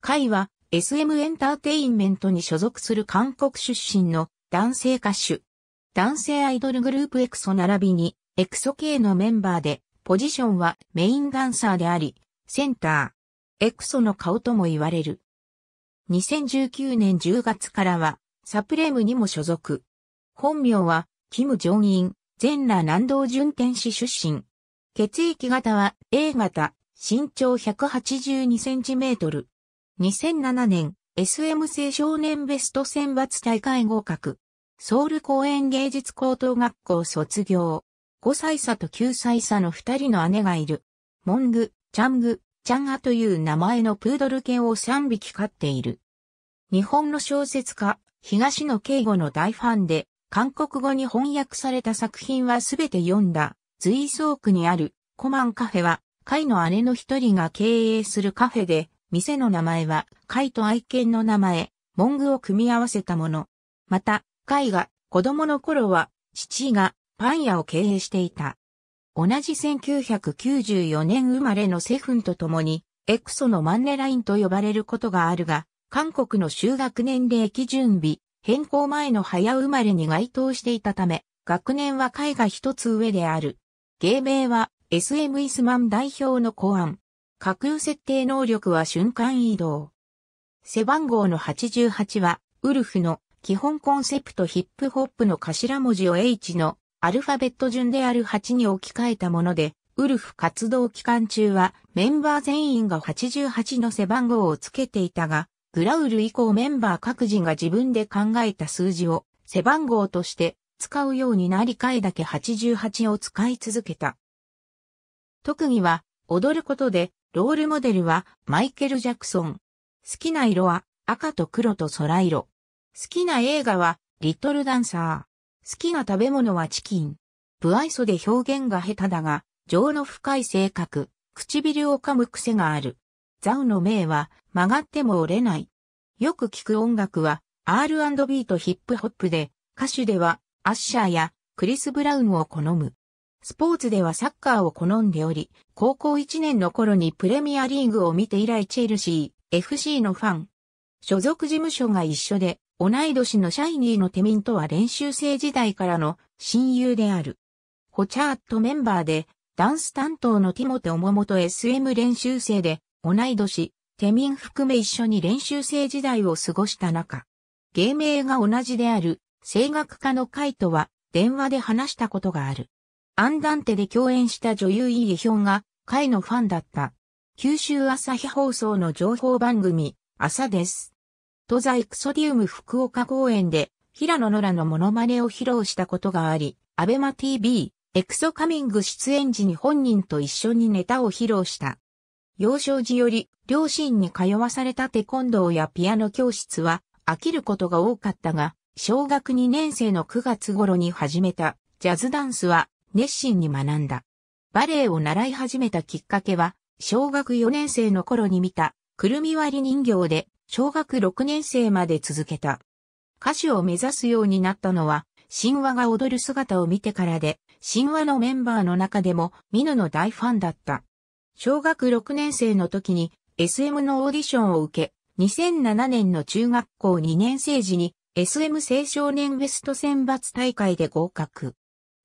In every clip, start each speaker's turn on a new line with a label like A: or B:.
A: 会は SM エンターテインメントに所属する韓国出身の男性歌手。男性アイドルグループエクソ並びにエクソ系のメンバーでポジションはメインダンサーであり、センター、エクソの顔とも言われる。2019年10月からはサプレームにも所属。本名はキム・ジョンイン、全裸南道順天使出身。血液型は A 型、身長182センチメートル。2007年、SM 青少年ベスト選抜大会合格。ソウル公園芸術高等学校卒業。5歳差と9歳差の2人の姉がいる。モング、チャング、チャンアという名前のプードル犬を3匹飼っている。日本の小説家、東野敬吾の大ファンで、韓国語に翻訳された作品はすべて読んだ。随想区にあるコマンカフェは、会の姉の一人が経営するカフェで、店の名前は、貝と愛犬の名前、文具を組み合わせたもの。また、貝が、子供の頃は、父が、パン屋を経営していた。同じ1994年生まれのセフンと共に、エクソのマンネラインと呼ばれることがあるが、韓国の就学年齢基準日、変更前の早生まれに該当していたため、学年は海が一つ上である。芸名は、SM イスマン代表の公案。架空設定能力は瞬間移動。背番号の88は、ウルフの基本コンセプトヒップホップの頭文字を H のアルファベット順である8に置き換えたもので、ウルフ活動期間中はメンバー全員が88の背番号をつけていたが、グラウル以降メンバー各人が自分で考えた数字を背番号として使うようになり替えだけ88を使い続けた。特技は踊ることでロールモデルはマイケル・ジャクソン。好きな色は赤と黒と空色。好きな映画はリトルダンサー。好きな食べ物はチキン。不愛想で表現が下手だが、情の深い性格、唇を噛む癖がある。ザウの名は曲がっても折れない。よく聞く音楽は R&B とヒップホップで、歌手ではアッシャーやクリス・ブラウンを好む。スポーツではサッカーを好んでおり、高校1年の頃にプレミアリーグを見て以来チェルシー、FC のファン。所属事務所が一緒で、同い年のシャイニーのテミンとは練習生時代からの親友である。ホチャートメンバーで、ダンス担当のティモテ・オモモと SM 練習生で、同い年、テミン含め一緒に練習生時代を過ごした中、芸名が同じである、声楽家のカイトは、電話で話したことがある。アンダンテで共演した女優イ・ーヒョンが、会のファンだった。九州朝日放送の情報番組、朝です。東西クソディウム福岡公演で、平野ノラのモノマネを披露したことがあり、アベマ TV、エクソカミング出演時に本人と一緒にネタを披露した。幼少時より両親に通わされたテコンドーやピアノ教室は飽きることが多かったが、小学2年生の9月頃に始めたジャズダンスは熱心に学んだ。バレエを習い始めたきっかけは、小学4年生の頃に見た、くるみ割り人形で、小学6年生まで続けた。歌手を目指すようになったのは、神話が踊る姿を見てからで、神話のメンバーの中でも、ミヌの大ファンだった。小学6年生の時に、SM のオーディションを受け、2007年の中学校2年生時に、SM 青少年ベスト選抜大会で合格。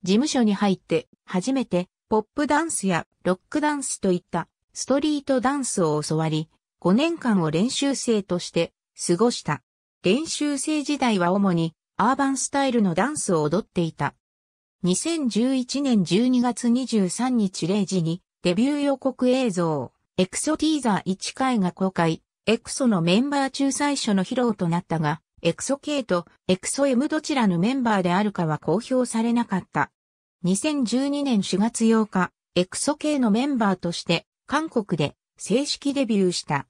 A: 事務所に入って初めてポップダンスやロックダンスといったストリートダンスを教わり、5年間を練習生として過ごした。練習生時代は主にアーバンスタイルのダンスを踊っていた。2011年12月23日0時にデビュー予告映像、エクソティーザー1回が公開、エクソのメンバー中最初の披露となったが、エクソ K とエクソ M どちらのメンバーであるかは公表されなかった。2012年4月8日、エクソ K のメンバーとして韓国で正式デビューした。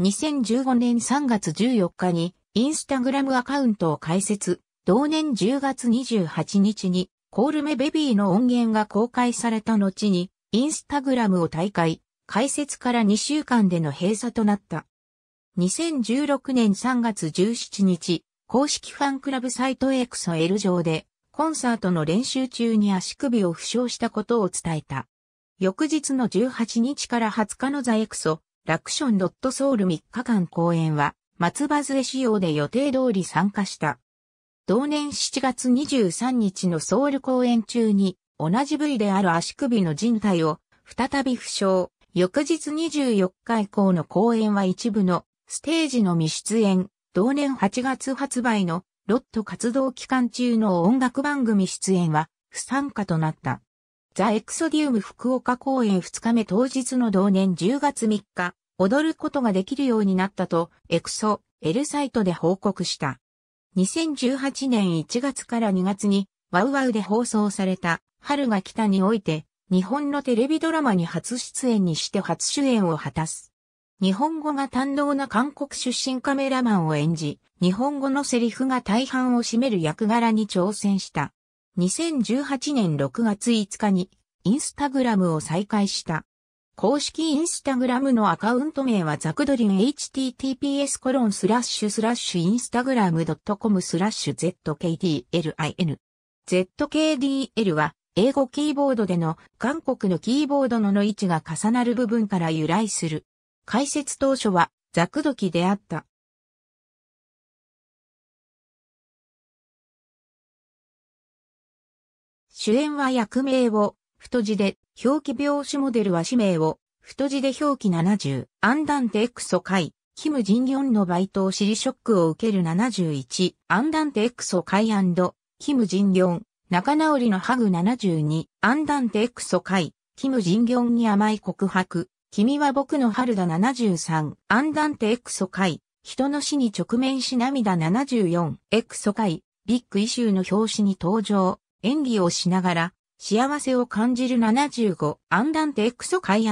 A: 2015年3月14日にインスタグラムアカウントを開設、同年10月28日にコールメベビーの音源が公開された後にインスタグラムを大会、開設から2週間での閉鎖となった。2016年3月17日、公式ファンクラブサイトエクソエル上で、コンサートの練習中に足首を負傷したことを伝えた。翌日の18日から20日のザエクソ、ラクションドットソウル3日間公演は、松葉杖仕様で予定通り参加した。同年7月23日のソウル公演中に、同じ部位である足首の人体を、再び負傷。翌日24日以降の公演は一部のステージのみ出演、同年8月発売のロット活動期間中の音楽番組出演は不参加となった。ザ・エクソディウム福岡公演2日目当日の同年10月3日、踊ることができるようになったと、エクソ、L サイトで報告した。2018年1月から2月に、ワウワウで放送された、春が来たにおいて、日本のテレビドラマに初出演にして初主演を果たす。日本語が堪能な韓国出身カメラマンを演じ、日本語のセリフが大半を占める役柄に挑戦した。2018年6月5日にインスタグラムを再開した。公式インスタグラムのアカウント名はザクドリン https コロンスラッシュスラッシュインスタグラム .com スラッシュ zkdlin。zkdl は英語キーボードでの韓国のキーボードのの位置が重なる部分から由来する。開設当初はザクドキであった。主演は役名を太字で、表記病死モデルは氏名を太字で表記70、アンダンテエクソ会、キム・ジン・ギョンのバイトを知りショックを受ける71、アンダンテエクソ会キム・ジン・ギョン、仲直りのハグ72、アンダンテエクソ会、キム・ジン・ギョンに甘い告白、君は僕の春だ73、アンダンテエクソ会、人の死に直面し涙74、エクソ会、ビッグイシューの表紙に登場、演技をしながら、幸せを感じる75、アンダンテエクソ会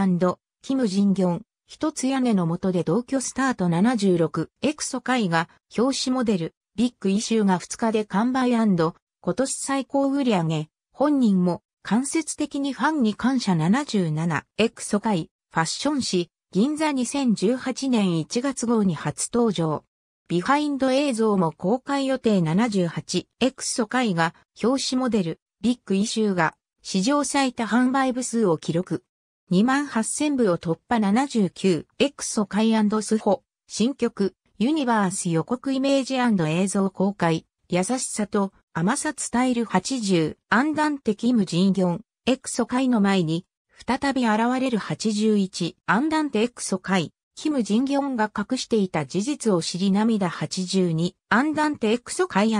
A: キム・ジンギョン、一つ屋根の下で同居スタート76、エクソ会が、表紙モデル、ビッグイシューが2日で完売今年最高売り上、げ、本人も間接的にファンに感謝77、エクソ会、ファッション誌、銀座2018年1月号に初登場。ビハインド映像も公開予定7 8ソ回が表紙モデル、ビッグイシューが史上最多販売部数を記録。28000部を突破7 9ソ回スホ、新曲、ユニバース予告イメージ映像公開、優しさと甘さスタイル80、アンダンテキムジンギョン、エクソ会の前に、再び現れる81、アンダンテエクソ会、キム・ジンギョンが隠していた事実を知り涙82、アンダンテエクソ会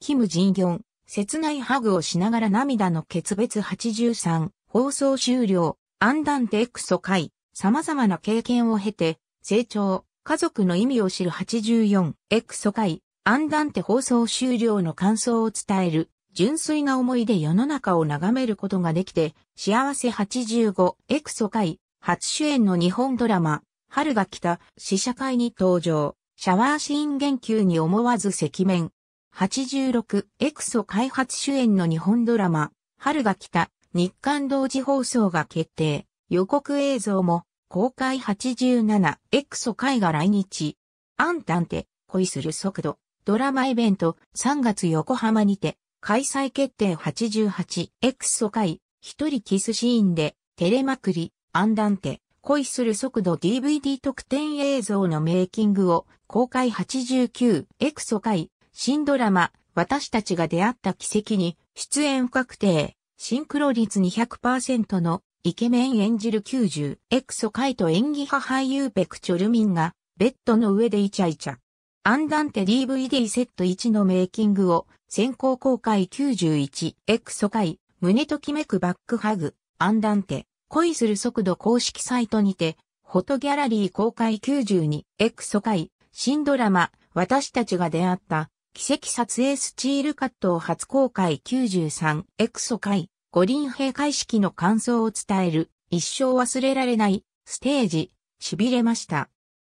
A: キム・ジンギョン、切ないハグをしながら涙の決別83、放送終了、アンダンテエクソ会、様々な経験を経て、成長、家族の意味を知る84、エクソ会、アンダンテ放送終了の感想を伝える、純粋な思いで世の中を眺めることができて、幸せ85、エクソ会、初主演の日本ドラマ、春が来た、試写会に登場、シャワーシーン言及に思わず赤面。86、エクソ開発主演の日本ドラマ、春が来た、日刊同時放送が決定、予告映像も、公開87、エクソ会が来日。アンタンテ、恋する速度、ドラマイベント、3月横浜にて、開催決定 88X 疎開、一人キスシーンで、テレまくり、アンダンテ、恋する速度 DVD 特典映像のメイキングを公開 89X 疎開、新ドラマ、私たちが出会った奇跡に、出演不確定、シンクロ率200%のイケメン演じる 90X 疎開と演技派俳優ペクチョルミンが、ベッドの上でイチャイチャ。アンダンテ DVD セット1のメイキングを先行公開91エクソ回胸ときめくバックハグアンダンテ恋する速度公式サイトにてフォトギャラリー公開92エクソ回新ドラマ私たちが出会った奇跡撮影スチールカットを初公開93エクソ回五輪閉会式の感想を伝える一生忘れられないステージ痺れました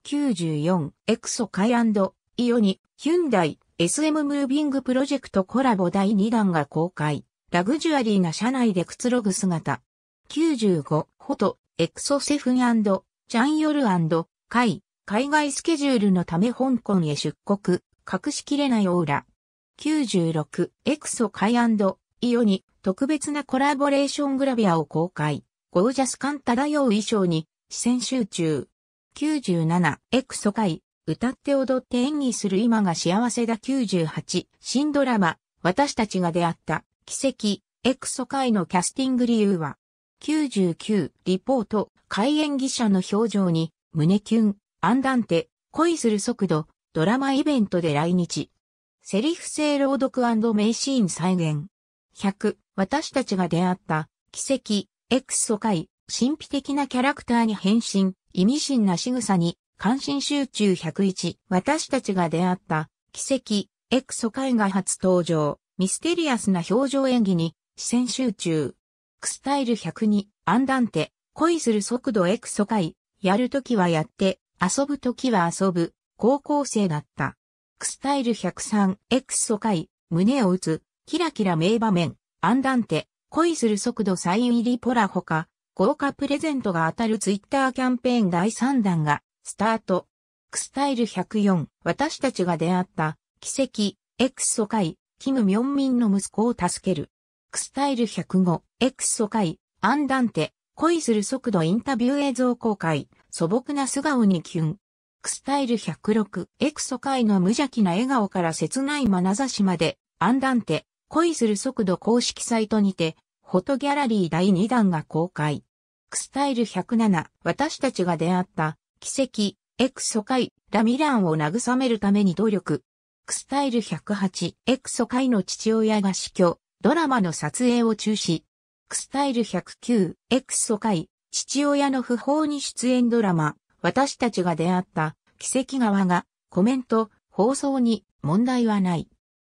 A: 94エクソ回イオニ、ヒュンダイ、SM ムービングプロジェクトコラボ第2弾が公開。ラグジュアリーな車内でくつろぐ姿。95、フォト、エクソセフンチャンヨルカイ、海外スケジュールのため香港へ出国、隠しきれないオーラ。96、エクソカイイオニ、特別なコラボレーショングラビアを公開。ゴージャス感漂う衣装に、視線集中。97、エクソカイ、歌って踊って演技する今が幸せだ98、新ドラマ、私たちが出会った、奇跡、エクソ会のキャスティング理由は、99、リポート、開演技者の表情に、胸キュン、アンダンテ、恋する速度、ドラマイベントで来日。セリフ性朗読名シーン再現。100、私たちが出会った、奇跡、エクソ会、神秘的なキャラクターに変身、意味深な仕草に、関心集中101、私たちが出会った、奇跡、エクソ絵画初登場、ミステリアスな表情演技に、視線集中。クスタイル102、アンダンテ、恋する速度エクソ絵、やるときはやって、遊ぶときは遊ぶ、高校生だった。クスタイル103、エクソ絵、胸を打つ、キラキラ名場面、アンダンテ、恋する速度サイン入りポラほか、豪華プレゼントが当たるツイッターキャンペーン第3弾がスタート。クスタイル104。私たちが出会った、奇跡、エクソイ、キム・ミョンミンの息子を助ける。クスタイル105、エクソイ、アンダンテ、恋する速度インタビュー映像公開、素朴な素顔にキュン。クスタイル106、エクソイの無邪気な笑顔から切ない眼差しまで、アンダンテ、恋する速度公式サイトにて、フォトギャラリー第2弾が公開。クスタイル107、私たちが出会った、奇跡、エクソイ、ラミランを慰めるために努力。クスタイル108、エクソイの父親が死去、ドラマの撮影を中止。クスタイル109、エクソイ、父親の不法に出演ドラマ、私たちが出会った、奇跡側が、コメント、放送に問題はない。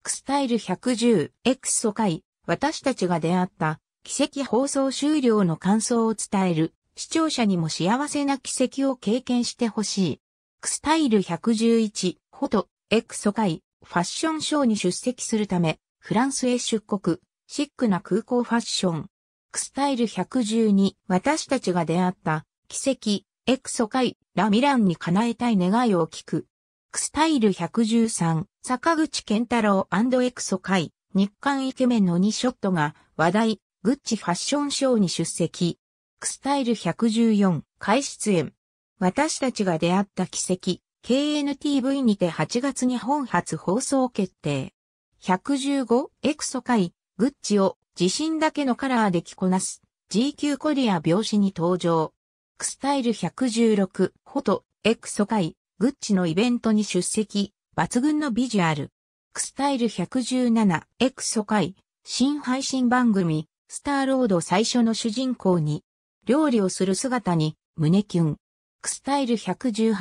A: クスタイル110、エクソイ、私たちが出会った、奇跡放送終了の感想を伝える。視聴者にも幸せな奇跡を経験してほしい。クスタイル111、フォト、エクソ会、ファッションショーに出席するため、フランスへ出国、シックな空港ファッション。クスタイル112、私たちが出会った、奇跡、エクソ会、ラミランに叶えたい願いを聞く。クスタイル113、坂口健太郎エクソ会、日韓イケメンの2ショットが話題、グッチファッションショーに出席。クスタイル114、開出演。私たちが出会った奇跡、KNTV にて8月に本初放送決定。115、エクソ界、グッチを自身だけのカラーで着こなす、GQ コリア表紙に登場。クスタイル116、フォト、エクソ界、グッチのイベントに出席、抜群のビジュアル。クスタイル117、エクソ界、新配信番組、スターロード最初の主人公に、料理をする姿に胸キュン。クスタイル1 1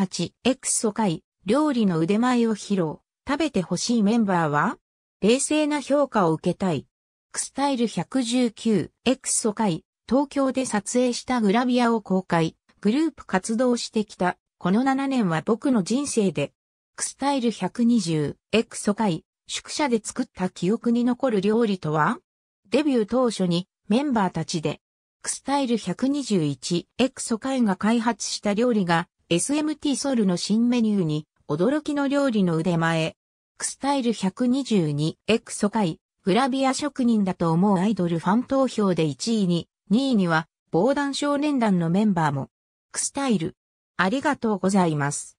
A: 8ソカイ料理の腕前を披露。食べてほしいメンバーは冷静な評価を受けたい。クスタイル1 1 9ソカイ。東京で撮影したグラビアを公開。グループ活動してきた。この7年は僕の人生で。クスタイル1 2 0ソカイ。宿舎で作った記憶に残る料理とはデビュー当初にメンバーたちでクスタイル 121X イが開発した料理が SMT ソルの新メニューに驚きの料理の腕前。クスタイル 122X イ。グラビア職人だと思うアイドルファン投票で1位に、2位には防弾少年団のメンバーも。クスタイル。ありがとうございます。